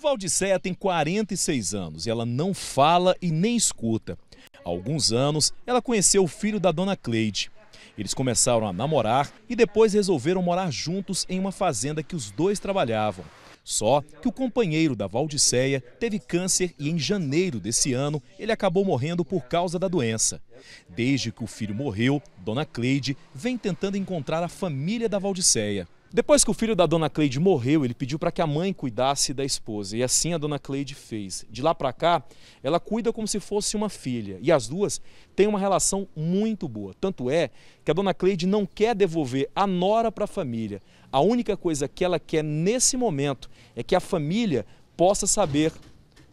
Valdiceia tem 46 anos e ela não fala e nem escuta. Há alguns anos, ela conheceu o filho da dona Cleide. Eles começaram a namorar e depois resolveram morar juntos em uma fazenda que os dois trabalhavam. Só que o companheiro da Valdiceia teve câncer e em janeiro desse ano ele acabou morrendo por causa da doença. Desde que o filho morreu, Dona Cleide vem tentando encontrar a família da Valdiceia. Depois que o filho da dona Cleide morreu, ele pediu para que a mãe cuidasse da esposa, e assim a dona Cleide fez. De lá para cá, ela cuida como se fosse uma filha, e as duas têm uma relação muito boa. Tanto é que a dona Cleide não quer devolver a nora para a família. A única coisa que ela quer nesse momento é que a família possa saber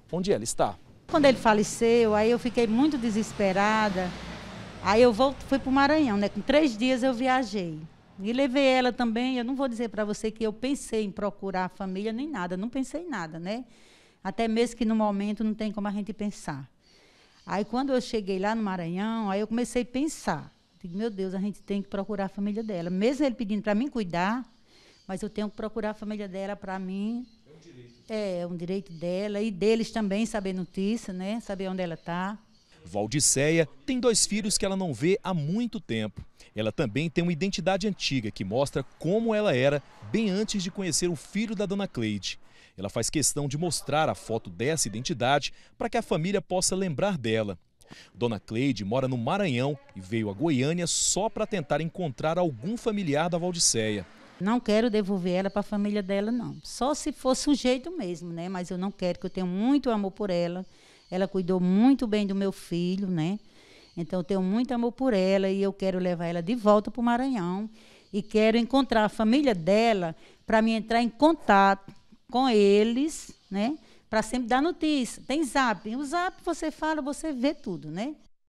onde ela está. Quando ele faleceu, aí eu fiquei muito desesperada. Aí eu fui para o Maranhão, né? Com três dias eu viajei. E levei ela também. Eu não vou dizer para você que eu pensei em procurar a família nem nada, não pensei em nada, né? Até mesmo que no momento não tem como a gente pensar. Aí quando eu cheguei lá no Maranhão, aí eu comecei a pensar. Digo, meu Deus, a gente tem que procurar a família dela. Mesmo ele pedindo para mim cuidar, mas eu tenho que procurar a família dela para mim. É um direito. É, é, um direito dela e deles também saber notícia, né? Saber onde ela está. Valdiceia tem dois filhos que ela não vê há muito tempo. Ela também tem uma identidade antiga que mostra como ela era bem antes de conhecer o filho da dona Cleide. Ela faz questão de mostrar a foto dessa identidade para que a família possa lembrar dela. Dona Cleide mora no Maranhão e veio a Goiânia só para tentar encontrar algum familiar da Valdiceia. Não quero devolver ela para a família dela, não. Só se fosse um jeito mesmo, né? Mas eu não quero, porque eu tenho muito amor por ela. Ela cuidou muito bem do meu filho, né? Então eu tenho muito amor por ela e eu quero levar ela de volta para o Maranhão e quero encontrar a família dela para me entrar em contato com eles, né? Para sempre dar notícia. Tem zap. O zap você fala, você vê tudo, né?